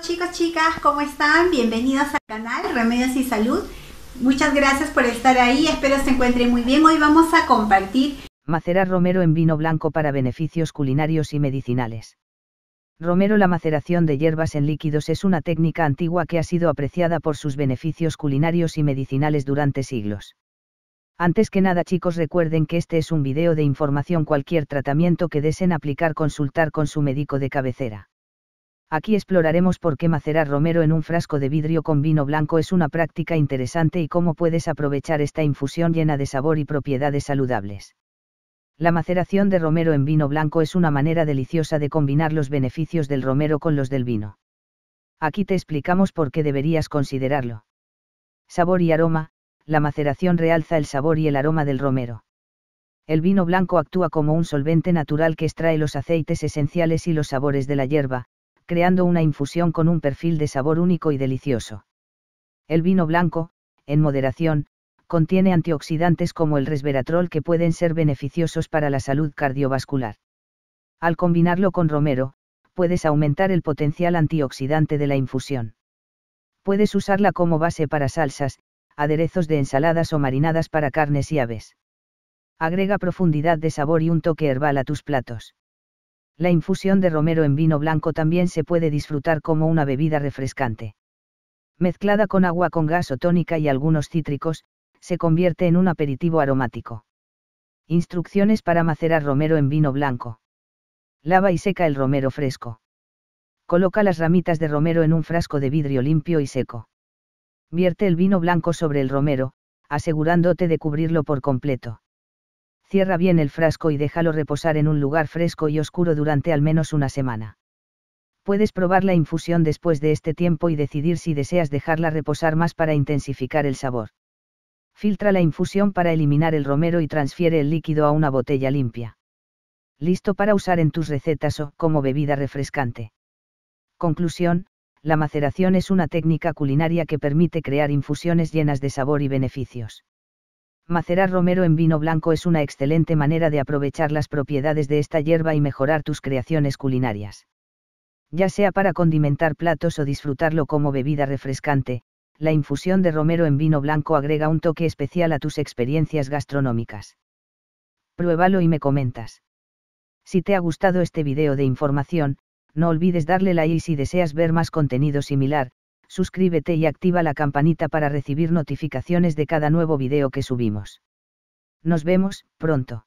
chicos, chicas, ¿cómo están? Bienvenidos al canal Remedios y Salud. Muchas gracias por estar ahí, espero se encuentren muy bien. Hoy vamos a compartir macerar romero en vino blanco para beneficios culinarios y medicinales. Romero la maceración de hierbas en líquidos es una técnica antigua que ha sido apreciada por sus beneficios culinarios y medicinales durante siglos. Antes que nada chicos recuerden que este es un video de información cualquier tratamiento que deseen aplicar consultar con su médico de cabecera. Aquí exploraremos por qué macerar romero en un frasco de vidrio con vino blanco es una práctica interesante y cómo puedes aprovechar esta infusión llena de sabor y propiedades saludables. La maceración de romero en vino blanco es una manera deliciosa de combinar los beneficios del romero con los del vino. Aquí te explicamos por qué deberías considerarlo. Sabor y aroma, la maceración realza el sabor y el aroma del romero el vino blanco actúa como un solvente natural que extrae los aceites esenciales y los sabores de la hierba, creando una infusión con un perfil de sabor único y delicioso. El vino blanco, en moderación, contiene antioxidantes como el resveratrol que pueden ser beneficiosos para la salud cardiovascular. Al combinarlo con romero, puedes aumentar el potencial antioxidante de la infusión. Puedes usarla como base para salsas, aderezos de ensaladas o marinadas para carnes y aves. Agrega profundidad de sabor y un toque herbal a tus platos. La infusión de romero en vino blanco también se puede disfrutar como una bebida refrescante. Mezclada con agua con gas o tónica y algunos cítricos, se convierte en un aperitivo aromático. Instrucciones para macerar romero en vino blanco. Lava y seca el romero fresco. Coloca las ramitas de romero en un frasco de vidrio limpio y seco. Vierte el vino blanco sobre el romero, asegurándote de cubrirlo por completo cierra bien el frasco y déjalo reposar en un lugar fresco y oscuro durante al menos una semana. Puedes probar la infusión después de este tiempo y decidir si deseas dejarla reposar más para intensificar el sabor. Filtra la infusión para eliminar el romero y transfiere el líquido a una botella limpia. Listo para usar en tus recetas o como bebida refrescante. Conclusión, la maceración es una técnica culinaria que permite crear infusiones llenas de sabor y beneficios. Macerar romero en vino blanco es una excelente manera de aprovechar las propiedades de esta hierba y mejorar tus creaciones culinarias. Ya sea para condimentar platos o disfrutarlo como bebida refrescante, la infusión de romero en vino blanco agrega un toque especial a tus experiencias gastronómicas. Pruébalo y me comentas. Si te ha gustado este video de información, no olvides darle like si deseas ver más contenido similar, suscríbete y activa la campanita para recibir notificaciones de cada nuevo video que subimos. Nos vemos, pronto.